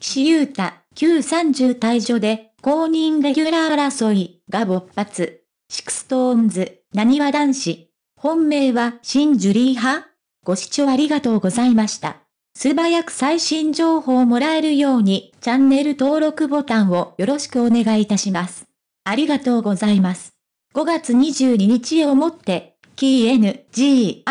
岸優太、旧30退場で、公認レギュラー争いが勃発。シクストーンズ、何は男子。本命はシンジュリー派ご視聴ありがとうございました。素早く最新情報をもらえるように、チャンネル登録ボタンをよろしくお願いいたします。ありがとうございます。5月22日をもって、KNG&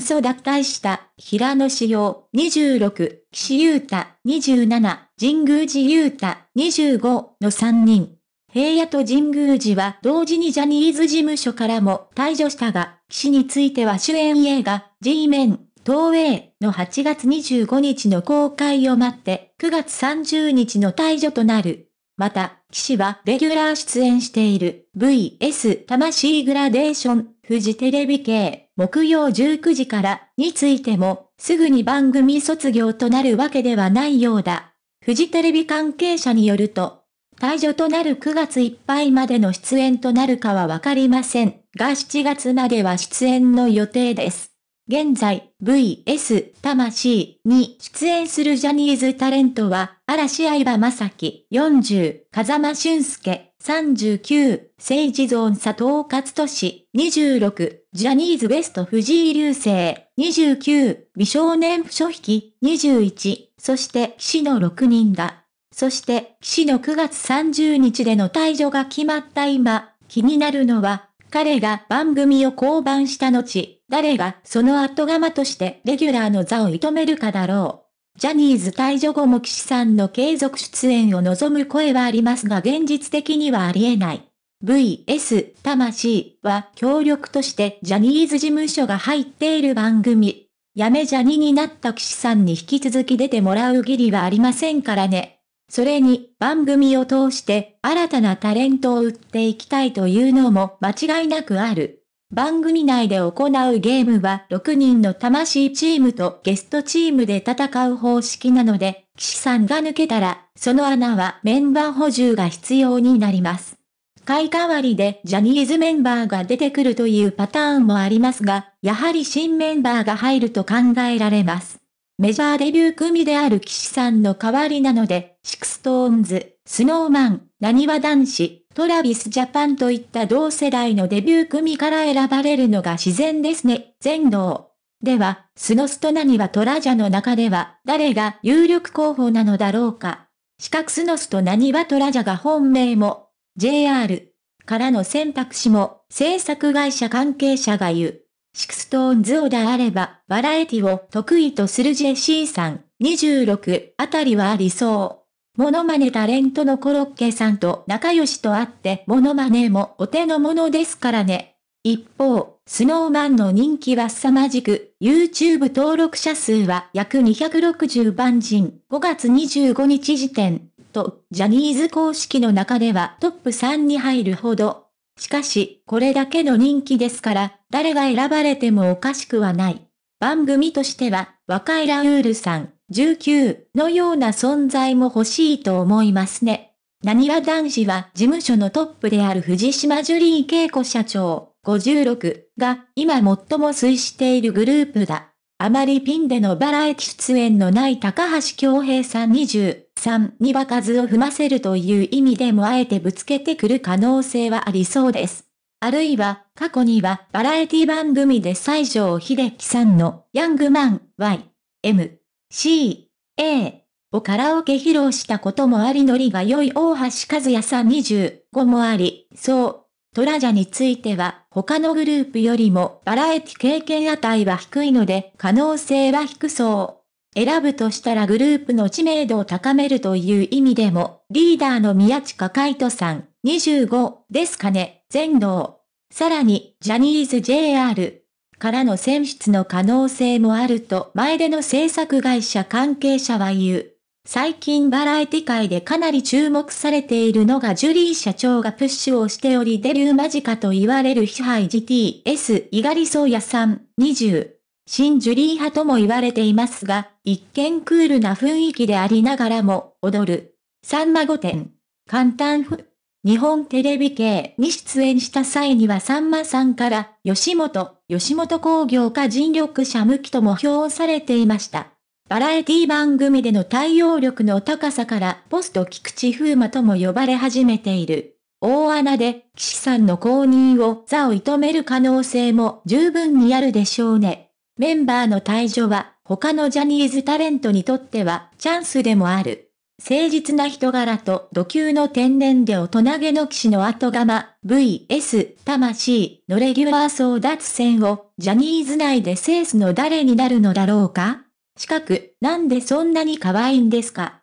ソ脱退した平野志陽26、岸優太27、神宮寺優太25の3人。平野と神宮寺は同時にジャニーズ事務所からも退場したが、岸については主演映画 G メン、東映の8月25日の公開を待って9月30日の退場となる。また、岸はレギュラー出演している VS 魂グラデーションフジテレビ系木曜19時からについても、すぐに番組卒業となるわけではないようだ。フジテレビ関係者によると、退場となる9月いっぱいまでの出演となるかはわかりませんが7月までは出演の予定です。現在、VS 魂に出演するジャニーズタレントは、嵐相葉正樹40、風間俊介39、政治ゾーン佐藤勝利、26、ジャニーズベスト藤井流星、29、美少年不所引、き、21、そして騎士の6人だ。そして、騎士の9月30日での退場が決まった今、気になるのは、彼が番組を降板した後、誰がその後釜としてレギュラーの座を射止めるかだろう。ジャニーズ退場後も岸さんの継続出演を望む声はありますが現実的にはありえない。VS 魂は協力としてジャニーズ事務所が入っている番組。やめジャニになった岸さんに引き続き出てもらう義理はありませんからね。それに番組を通して新たなタレントを売っていきたいというのも間違いなくある。番組内で行うゲームは6人の魂チームとゲストチームで戦う方式なので、騎士さんが抜けたら、その穴はメンバー補充が必要になります。買い代わりでジャニーズメンバーが出てくるというパターンもありますが、やはり新メンバーが入ると考えられます。メジャーデビュー組である騎士さんの代わりなので、シクストーンズ、スノーマン、何は男子、トラビスジャパンといった同世代のデビュー組から選ばれるのが自然ですね、全能。では、スノスと何はトラジャの中では、誰が有力候補なのだろうか。四角スノスと何はトラジャが本命も、JR からの選択肢も、制作会社関係者が言う。シクストーンズオであれば、バラエティを得意とするジェシーさん、26あたりはありそう。モノマネタレントのコロッケさんと仲良しとあって、モノマネもお手の物ですからね。一方、スノーマンの人気は凄まじく、YouTube 登録者数は約260万人、5月25日時点、と、ジャニーズ公式の中ではトップ3に入るほど。しかし、これだけの人気ですから、誰が選ばれてもおかしくはない。番組としては、若いラウールさん、19のような存在も欲しいと思いますね。何は男子は事務所のトップである藤島ジュリー恵子社長56が今最も推しているグループだ。あまりピンでのバラエティ出演のない高橋恭平さん23には数を踏ませるという意味でもあえてぶつけてくる可能性はありそうです。あるいは、過去にはバラエティ番組で西城秀樹さんのヤングマン Y、M C、A をカラオケ披露したこともありノリが良い大橋和也さん25もあり、そう。トラジャについては他のグループよりもバラエティ経験値は低いので可能性は低そう。選ぶとしたらグループの知名度を高めるという意味でもリーダーの宮近海斗さん25ですかね、全能。さらにジャニーズ JR からの選出の可能性もあると前での制作会社関係者は言う。最近バラエティ界でかなり注目されているのがジュリー社長がプッシュをしておりデビュー間近と言われるヒハイ GTS リソーヤさん20。新ジュリー派とも言われていますが、一見クールな雰囲気でありながらも踊る。サンマ御殿。簡単ふ。日本テレビ系に出演した際にはさんまさんから、吉本、吉本工業か尽力者向きとも評されていました。バラエティ番組での対応力の高さから、ポスト菊池風磨とも呼ばれ始めている。大穴で、岸さんの公認を座を射止める可能性も十分にあるでしょうね。メンバーの退場は、他のジャニーズタレントにとっては、チャンスでもある。誠実な人柄と土級の天然で大人げの騎士の後釜、VS、魂のレギュラー争奪戦を、ジャニーズ内でセースの誰になるのだろうか近く、なんでそんなに可愛いんですか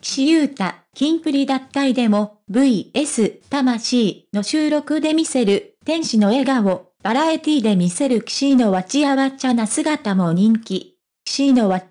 岸優太、金プリ脱退でも、VS、魂の収録で見せる、天使の笑顔、バラエティで見せる岸のわちゃわちゃな姿も人気。岸のわ